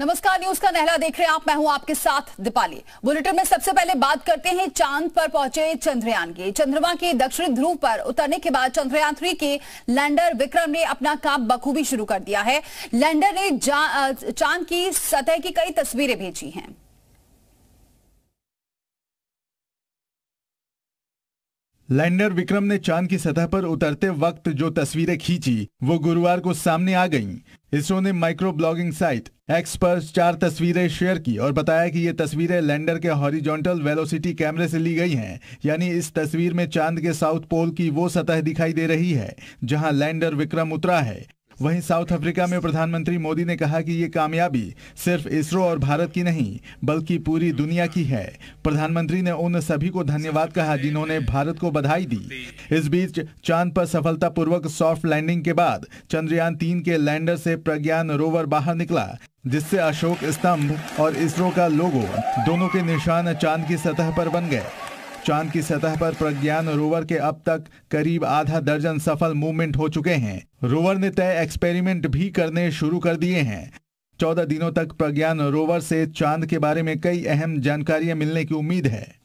नमस्कार न्यूज का नहला देख रहे हैं आप मैं हूं आपके साथ दीपाली बुलेटिन में सबसे पहले बात करते हैं चांद पर पहुंचे चंद्रयान की चंद्रमा के दक्षिण ध्रुव पर उतरने के बाद चंद्रयान थ्री के लैंडर विक्रम ने अपना काम बखूबी शुरू कर दिया है लैंडर ने चांद की सतह की कई तस्वीरें भेजी हैं लैंडर विक्रम ने चांद की सतह पर उतरते वक्त जो तस्वीरें खींची वो गुरुवार को सामने आ गईं। इसरो ने माइक्रो ब्लॉगिंग साइट एक्स पर चार तस्वीरें शेयर की और बताया कि ये तस्वीरें लैंडर के हॉरिजॉन्टल वेलोसिटी कैमरे से ली गई हैं यानी इस तस्वीर में चांद के साउथ पोल की वो सतह दिखाई दे रही है जहां लैंडर विक्रम उतरा है वहीं साउथ अफ्रीका में प्रधानमंत्री मोदी ने कहा कि ये कामयाबी सिर्फ इसरो और भारत की नहीं बल्कि पूरी दुनिया की है प्रधानमंत्री ने उन सभी को धन्यवाद कहा जिन्होंने भारत को बधाई दी इस बीच चांद पर सफलतापूर्वक सॉफ्ट लैंडिंग के बाद चंद्रयान तीन के लैंडर से प्रज्ञान रोवर बाहर निकला जिससे अशोक स्तंभ और इसरो का लोगो दोनों के निशान चांद की सतह पर बन गए चांद की सतह पर प्रज्ञान रोवर के अब तक करीब आधा दर्जन सफल मूवमेंट हो चुके हैं रोवर ने तय एक्सपेरिमेंट भी करने शुरू कर दिए हैं चौदह दिनों तक प्रज्ञान रोवर से चांद के बारे में कई अहम जानकारियां मिलने की उम्मीद है